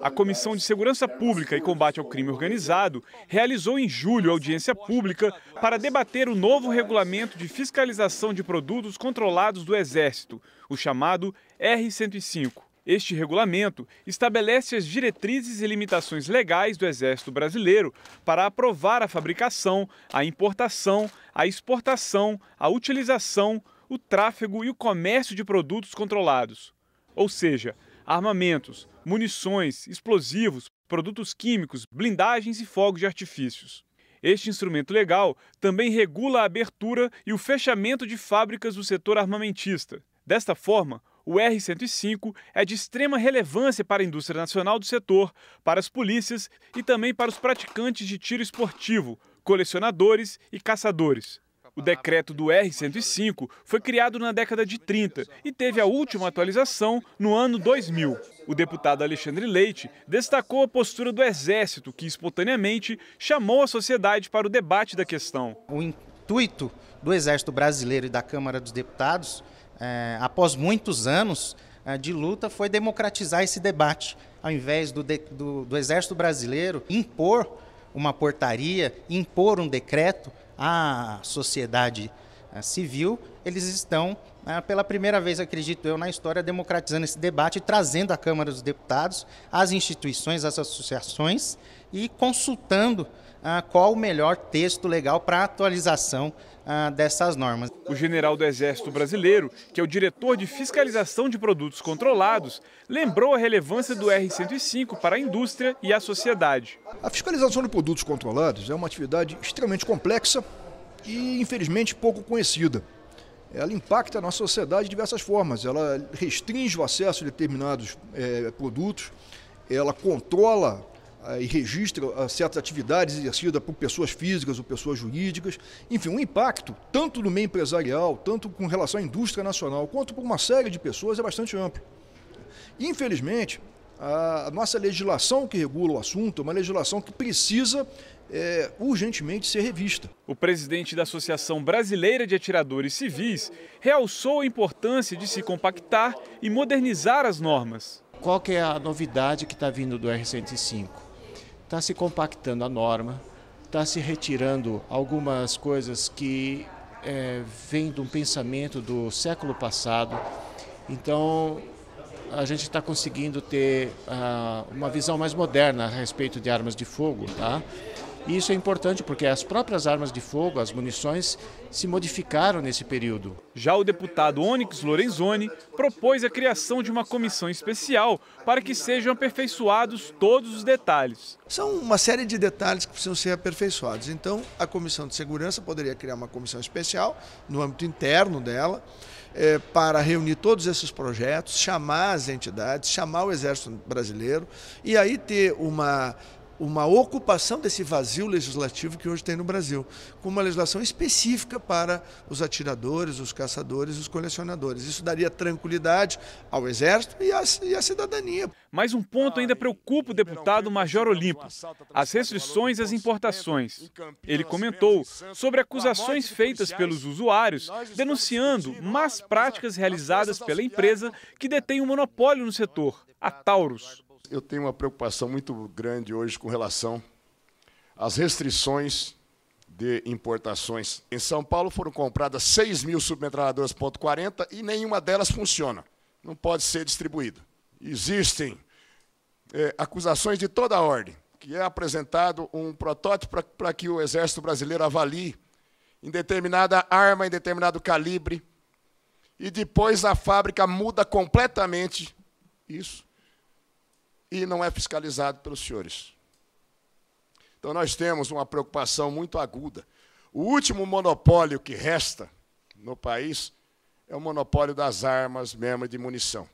A Comissão de Segurança Pública e Combate ao Crime Organizado realizou em julho audiência pública para debater o novo regulamento de fiscalização de produtos controlados do Exército, o chamado R-105. Este regulamento estabelece as diretrizes e limitações legais do Exército Brasileiro para aprovar a fabricação, a importação, a exportação, a utilização, o tráfego e o comércio de produtos controlados. Ou seja, armamentos, munições, explosivos, produtos químicos, blindagens e fogos de artifícios. Este instrumento legal também regula a abertura e o fechamento de fábricas do setor armamentista. Desta forma, o R-105 é de extrema relevância para a indústria nacional do setor, para as polícias e também para os praticantes de tiro esportivo, colecionadores e caçadores. O decreto do R-105 foi criado na década de 30 e teve a última atualização no ano 2000. O deputado Alexandre Leite destacou a postura do Exército, que espontaneamente chamou a sociedade para o debate da questão. O intuito do Exército Brasileiro e da Câmara dos Deputados, é, após muitos anos é, de luta, foi democratizar esse debate, ao invés do, de, do, do Exército Brasileiro impor uma portaria, impor um decreto à sociedade eh, civil, eles estão, né, pela primeira vez, acredito eu, na história, democratizando esse debate, trazendo à Câmara dos Deputados, as instituições, as associações e consultando ah, qual o melhor texto legal para atualização ah, dessas normas. O general do Exército Brasileiro, que é o diretor de fiscalização de produtos controlados, lembrou a relevância do R-105 para a indústria e a sociedade. A fiscalização de produtos controlados é uma atividade extremamente complexa e, infelizmente, pouco conhecida ela impacta a nossa sociedade de diversas formas. Ela restringe o acesso a determinados é, produtos, ela controla ah, e registra ah, certas atividades exercidas por pessoas físicas ou pessoas jurídicas. Enfim, um impacto, tanto no meio empresarial, tanto com relação à indústria nacional, quanto por uma série de pessoas, é bastante amplo. Infelizmente, a nossa legislação que regula o assunto é uma legislação que precisa é, urgentemente ser revista. O presidente da Associação Brasileira de Atiradores Civis realçou a importância de se compactar e modernizar as normas. Qual que é a novidade que está vindo do R105? está se compactando a norma, está se retirando algumas coisas que é, vêm de um pensamento do século passado. Então, a gente está conseguindo ter uh, uma visão mais moderna a respeito de armas de fogo, tá? E isso é importante porque as próprias armas de fogo, as munições, se modificaram nesse período. Já o deputado Onyx Lorenzoni propôs a criação de uma comissão especial para que sejam aperfeiçoados todos os detalhes. São uma série de detalhes que precisam ser aperfeiçoados. Então, a comissão de segurança poderia criar uma comissão especial no âmbito interno dela. É, para reunir todos esses projetos, chamar as entidades, chamar o Exército Brasileiro e aí ter uma uma ocupação desse vazio legislativo que hoje tem no Brasil, com uma legislação específica para os atiradores, os caçadores os colecionadores. Isso daria tranquilidade ao Exército e à, e à cidadania. Mais um ponto ainda preocupa o deputado Major Olimpo: as restrições às importações. Ele comentou sobre acusações feitas pelos usuários denunciando más práticas realizadas pela empresa que detém o um monopólio no setor, a Taurus eu tenho uma preocupação muito grande hoje com relação às restrições de importações. Em São Paulo foram compradas 6 mil submetralhadoras .40 e nenhuma delas funciona. Não pode ser distribuída. Existem é, acusações de toda a ordem, que é apresentado um protótipo para que o Exército Brasileiro avalie em determinada arma, em determinado calibre, e depois a fábrica muda completamente isso e não é fiscalizado pelos senhores. Então nós temos uma preocupação muito aguda. O último monopólio que resta no país é o monopólio das armas mesmo de munição.